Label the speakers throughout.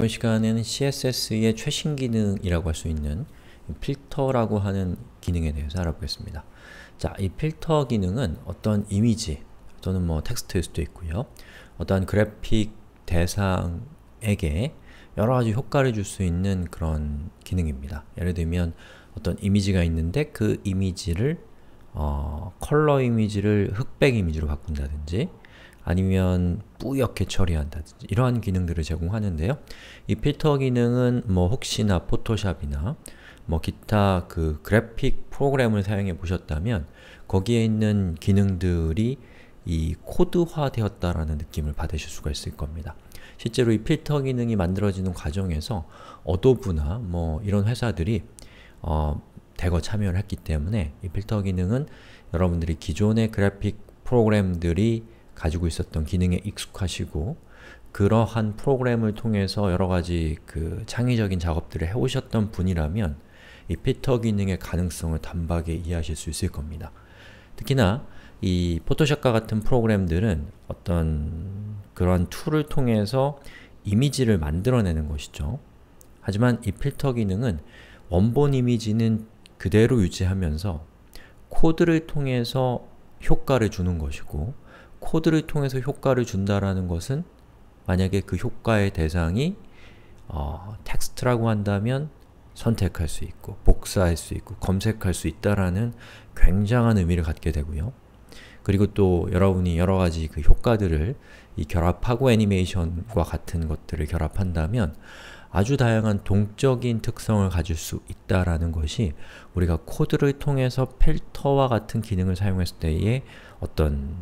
Speaker 1: 이번 시간에는 CSS의 최신 기능이라고 할 수 있는 필터라고 하는 기능에 대해서 알아보겠습니다. 자, 이 필터 기능은 어떤 이미지 또는 뭐 텍스트일 수도 있고요. 어떠 그래픽 대상에게 여러 가지 효과를 줄 수 있는 그런 기능입니다. 예를 들면 어떤 이미지가 있는데 그 이미지를 어, 컬러 이미지를 흑백 이미지로 바꾼다든지 아니면 뿌옇게 처리한다든지 이러한 기능들을 제공하는데요. 이 필터 기능은 뭐 혹시나 포토샵이나 뭐 기타 그 그래픽 프로그램을 사용해 보셨다면 거기에 있는 기능들이 이 코드화 되었다라는 느낌을 받으실 수가 있을 겁니다. 실제로 이 필터 기능이 만들어지는 과정에서 어도브나 뭐 이런 회사들이 어, 대거 참여를 했기 때문에 이 필터 기능은 여러분들이 기존의 그래픽 프로그램들이 가지고 있었던 기능에 익숙하시고 그러한 프로그램을 통해서 여러가지 그 창의적인 작업들을 해오셨던 분이라면 이필터 기능의 가능성을 단박에 이해하실 수 있을 겁니다. 특히나 이 포토샵과 같은 프로그램들은 어떤 그런 툴을 통해서 이미지를 만들어내는 것이죠. 하지만 이 필터 기능은 원본 이미지는 그대로 유지하면서 코드를 통해서 효과를 주는 것이고 코드를 통해서 효과를 준다라는 것은 만약에 그 효과의 대상이 어, 텍스트라고 한다면 선택할 수 있고, 복사할 수 있고, 검색할 수 있다라는 굉장한 의미를 갖게 되고요. 그리고 또 여러분이 여러가지 그 효과들을 이 결합하고 애니메이션과 같은 것들을 결합한다면 아주 다양한 동적인 특성을 가질 수 있다라는 것이 우리가 코드를 통해서 필터와 같은 기능을 사용했을 때의 어떤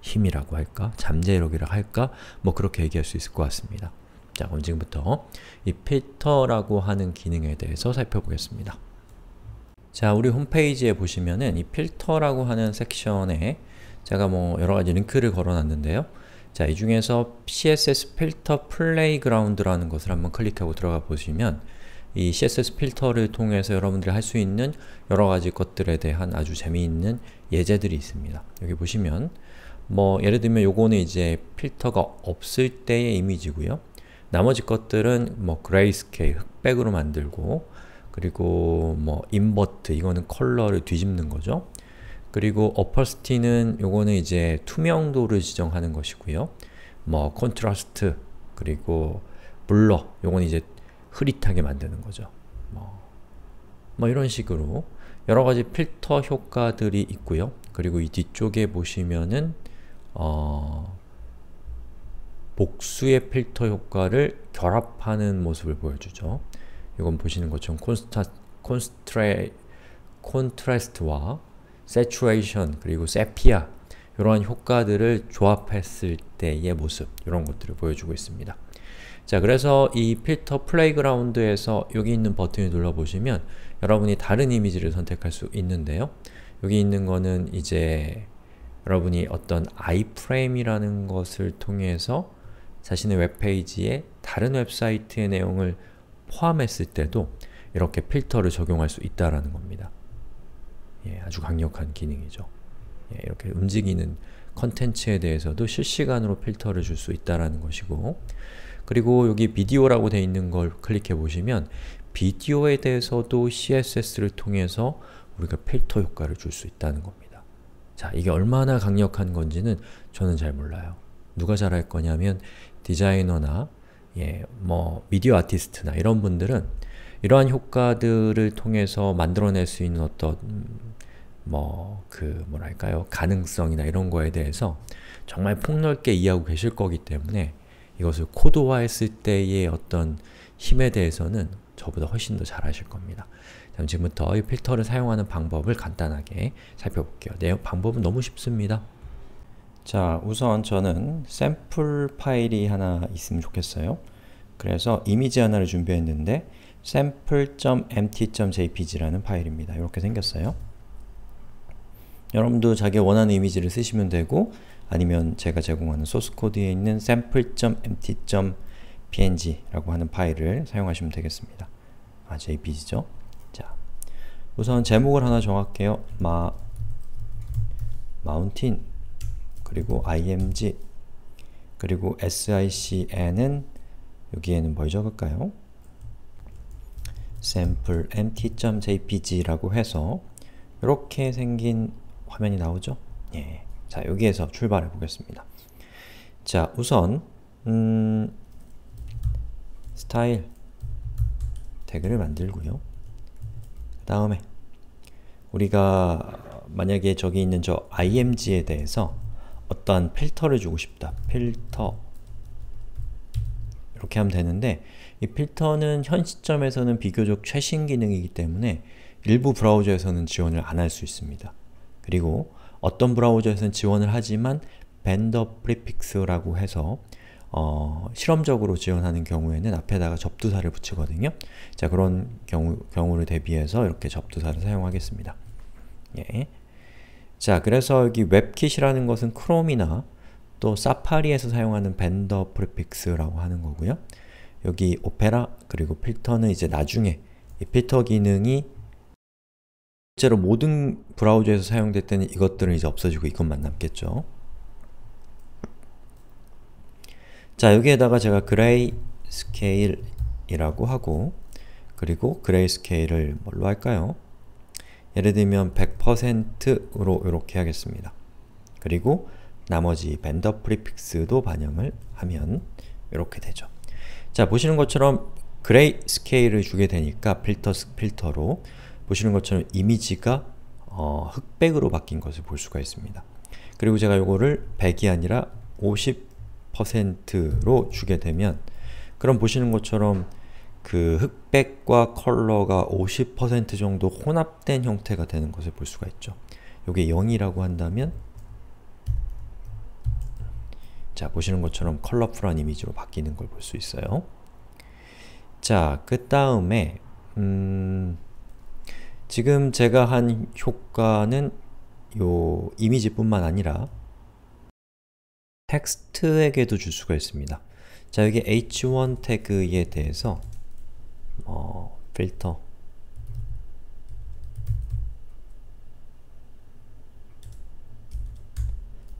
Speaker 1: 힘이라고 할까? 잠재력이라 고 할까? 뭐 그렇게 얘기할 수 있을 것 같습니다. 자, 그럼 지금부터 이 필터라고 하는 기능에 대해서 살펴보겠습니다. 자, 우리 홈페이지에 보시면은 이 필터라고 하는 섹션에 제가 뭐 여러가지 링크를 걸어놨는데요. 자, 이 중에서 CSS 필터 플레이그라운드라는 것을 한번 클릭하고 들어가 보시면 이 CSS 필터를 통해서 여러분들이 할 수 있는 여러가지 것들에 대한 아주 재미있는 예제들이 있습니다. 여기 보시면 뭐 예를 들면 요거는 이제 필터가 없을 때의 이미지고요. 나머지 것들은 뭐 그레이스케일, 흑백으로 만들고 그리고 뭐 인버트, 이거는 컬러를 뒤집는 거죠. 그리고 어퍼스티는 요거는 이제 투명도를 지정하는 것이고요. 뭐 컨트라스트, 그리고 블러, 요건 이제 흐릿하게 만드는 거죠. 뭐, 뭐 이런 식으로 여러 가지 필터 효과들이 있고요. 그리고 이 뒤쪽에 보시면은 어, 복수의 필터 효과를 결합하는 모습을 보여주죠. 이건 보시는 것처럼 콘스타, 콘스트레, 콘트라스트와 saturation 그리고 세피아 이러한 효과들을 조합했을 때의 모습 이런 것들을 보여주고 있습니다. 자 그래서 이 필터 플레이그라운드에서 여기 있는 버튼을 눌러보시면 여러분이 다른 이미지를 선택할 수 있는데요. 여기 있는 거는 이제 여러분이 어떤 아이프레임이라는 것을 통해서 자신의 웹페이지에 다른 웹사이트의 내용을 포함했을 때도 이렇게 필터를 적용할 수 있다라는 겁니다. 예, 아주 강력한 기능이죠. 예, 이렇게 움직이는 컨텐츠에 대해서도 실시간으로 필터를 줄 수 있다라는 것이고 그리고 여기 비디오라고 되어 있는 걸 클릭해 보시면 비디오에 대해서도 CSS를 통해서 우리가 필터 효과를 줄 수 있다는 겁니다. 자, 이게 얼마나 강력한 건지는 저는 잘 몰라요. 누가 잘할 거냐면 디자이너나 예, 뭐 미디어 아티스트나 이런 분들은 이러한 효과들을 통해서 만들어낼 수 있는 어떤 음, 뭐그 뭐랄까요 가능성이나 이런 거에 대해서 정말 폭넓게 이해하고 계실 거기 때문에 이것을 코드화했을 때의 어떤 힘에 대해서는 저보다 훨씬 더 잘하실 겁니다. 지금부터 이 필터를 사용하는 방법을 간단하게 살펴볼게요. 네, 방법은 너무 쉽습니다. 자, 우선 저는 샘플 파일이 하나 있으면 좋겠어요. 그래서 이미지 하나를 준비했는데 sample.mt.jpg라는 파일입니다. 이렇게 생겼어요. 여러분도 자기 원하는 이미지를 쓰시면 되고 아니면 제가 제공하는 소스코드에 있는 sample.mt.png라고 하는 파일을 사용하시면 되겠습니다. 아, jpg죠? 자, 우선 제목을 하나 정할게요. 마 마운틴 그리고 img 그리고 sicn은 여기에는 뭘 적을까요? sample mt.jpg라고 해서 이렇게 생긴 화면이 나오죠? 예. 자, 여기에서 출발해 보겠습니다. 자, 우선 음, 스타일 태그를 만들고요. 다음에 우리가 만약에 저기 있는 저 img에 대해서 어떠한 필터를 주고 싶다. 필터 이렇게 하면 되는데 이 필터는 현 시점에서는 비교적 최신 기능이기 때문에 일부 브라우저에서는 지원을 안 할 수 있습니다. 그리고 어떤 브라우저에서는 지원을 하지만 벤더 프리픽스라고 해서 어, 실험적으로 지원하는 경우에는 앞에다가 접두사를 붙이거든요. 자 그런 경우, 경우를 대비해서 이렇게 접두사를 사용하겠습니다. 예. 자 그래서 여기 웹킷이라는 것은 크롬이나 또 사파리에서 사용하는 벤더 프리픽스라고 하는 거고요. 여기 오페라 그리고 필터는 이제 나중에 이 필터 기능이 실제로 모든 브라우저에서 사용됐던 이것들은 이제 없어지고 이것만 남겠죠. 자 여기에다가 제가 그레이 스케일이라고 하고 그리고 그레이 스케일을 뭘로 할까요? 예를 들면 100%으로 이렇게 하겠습니다. 그리고 나머지 벤더 프리픽스도 반영을 하면 이렇게 되죠. 자 보시는 것처럼 그레이 스케일을 주게 되니까 필터 필터로 보시는 것처럼 이미지가 어, 흑백으로 바뀐 것을 볼 수가 있습니다. 그리고 제가 이거를 100이 아니라 50 퍼센트로 주게 되면 그럼 보시는 것처럼 그 흑백과 컬러가 50% 정도 혼합된 형태가 되는 것을 볼 수가 있죠. 요게 0이라고 한다면 자, 보시는 것처럼 컬러풀한 이미지로 바뀌는 걸 볼 수 있어요. 자, 그 다음에 음, 지금 제가 한 효과는 요 이미지뿐만 아니라 텍스트에게도 줄 수가 있습니다. 자 여기 h1 태그에 대해서 어, 필터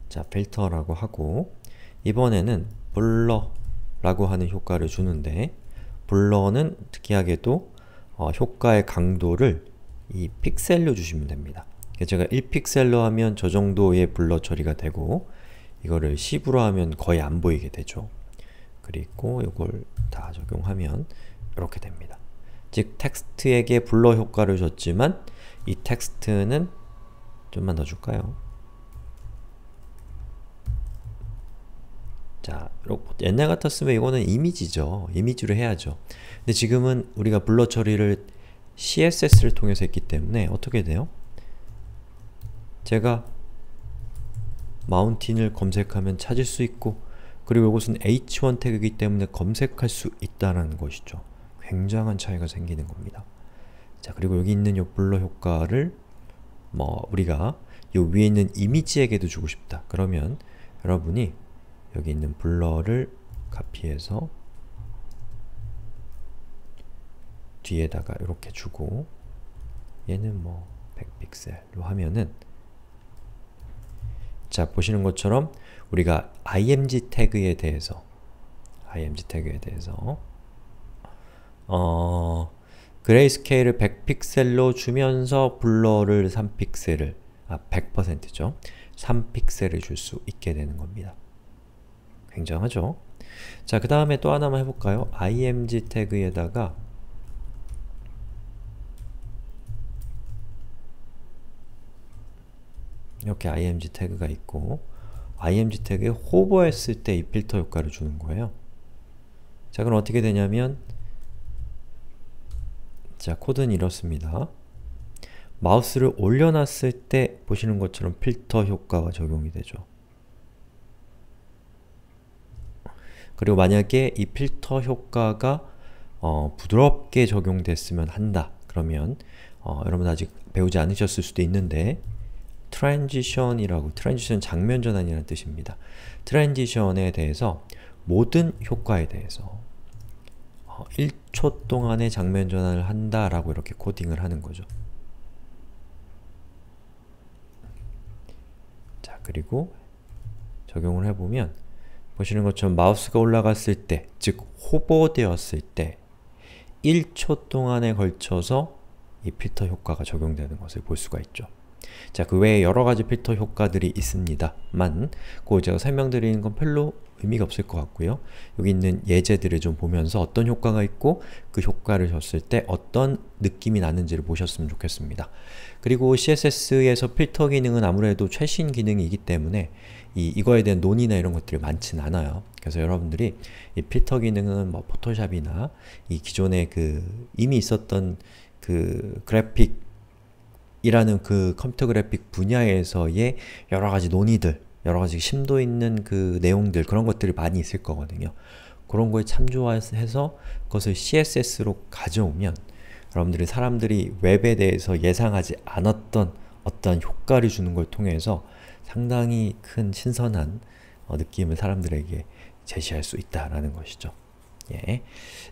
Speaker 1: 자 필터라고 하고 이번에는 블러라고 하는 효과를 주는데 블러는 특이하게도 어, 효과의 강도를 이 픽셀로 주시면 됩니다. 그러니까 제가 1픽셀로 하면 저 정도의 블러 처리가 되고 이거를 10으로 하면 거의 안 보이게 되죠. 그리고 이걸 다 적용하면 이렇게 됩니다. 즉 텍스트에게 블러 효과를 줬지만 이 텍스트는 좀만 더 줄까요? 자, 옛날 같았으면 이거는 이미지죠. 이미지로 해야죠. 근데 지금은 우리가 블러 처리를 CSS를 통해서 했기 때문에 어떻게 돼요? 제가 마운틴을 검색하면 찾을 수 있고 그리고 이것은 h1 태그이기 때문에 검색할 수 있다는 것이죠. 굉장한 차이가 생기는 겁니다. 자 그리고 여기 있는 요 블러 효과를 뭐 우리가 요 위에 있는 이미지에게도 주고 싶다. 그러면 여러분이 여기 있는 블러를 카피해서 뒤에다가 이렇게 주고 얘는 뭐 100픽셀로 하면은 자, 보시는 것처럼 우리가 img 태그에 대해서 img 태그에 대해서 어, 그레이스케일을 100픽셀로 주면서 블러를 3픽셀을 아, 100%죠. 3픽셀을 줄 수 있게 되는 겁니다. 굉장하죠? 자, 그 다음에 또 하나만 해볼까요? img 태그에다가 이렇게 img 태그가 있고 img 태그에 호버했을 때 이 필터 효과를 주는 거예요. 자 그럼 어떻게 되냐면 자 코드는 이렇습니다. 마우스를 올려놨을 때 보시는 것처럼 필터 효과가 적용이 되죠. 그리고 만약에 이 필터 효과가 어, 부드럽게 적용됐으면 한다. 그러면 어, 여러분 아직 배우지 않으셨을 수도 있는데 트랜지션이라고 트랜지션 장면 전환이라는 뜻입니다. 트랜지션에 대해서 모든 효과에 대해서 1초 어, 동안의 장면 전환을 한다라고 이렇게 코딩을 하는 거죠. 자, 그리고 적용을 해보면 보시는 것처럼 마우스가 올라갔을 때, 즉 호버되었을 때 1초 동안에 걸쳐서 이 필터 효과가 적용되는 것을 볼 수가 있죠. 자, 그 외에 여러가지 필터 효과들이 있습니다만 그 제가 설명드리는 건 별로 의미가 없을 것 같고요. 여기 있는 예제들을 좀 보면서 어떤 효과가 있고 그 효과를 줬을 때 어떤 느낌이 나는지를 보셨으면 좋겠습니다. 그리고 CSS에서 필터 기능은 아무래도 최신 기능이기 때문에 이, 이거에 대한 논의나 이런 것들이 많진 않아요. 그래서 여러분들이 이 필터 기능은 뭐 포토샵이나 이 기존의 그 이미 있었던 그 그래픽 이라는 그 컴퓨터 그래픽 분야에서의 여러 가지 논의들, 여러 가지 심도 있는 그 내용들 그런 것들이 많이 있을 거거든요. 그런 거에 참조해서 그것을 CSS로 가져오면 여러분들이 사람들이 웹에 대해서 예상하지 않았던 어떤 효과를 주는 걸 통해서 상당히 큰 신선한 어, 느낌을 사람들에게 제시할 수 있다라는 것이죠. 예.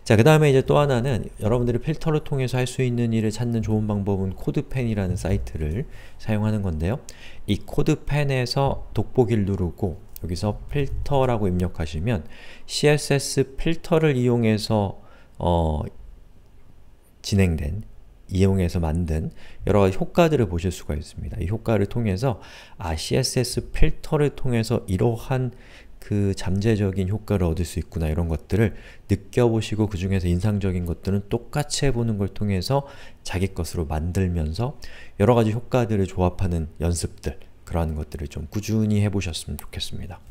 Speaker 1: 자, 그 다음에 이제 또 하나는 여러분들이 필터를 통해서 할 수 있는 일을 찾는 좋은 방법은 코드펜이라는 사이트를 사용하는 건데요. 이 코드펜에서 돋보기를 누르고 여기서 필터라고 입력하시면 CSS 필터를 이용해서 어, 진행된 이용해서 만든 여러 가지 효과들을 보실 수가 있습니다. 이 효과를 통해서 아, CSS 필터를 통해서 이러한 그 잠재적인 효과를 얻을 수 있구나 이런 것들을 느껴보시고 그 중에서 인상적인 것들은 똑같이 해보는 걸 통해서 자기 것으로 만들면서 여러 가지 효과들을 조합하는 연습들 그러한 것들을 좀 꾸준히 해보셨으면 좋겠습니다.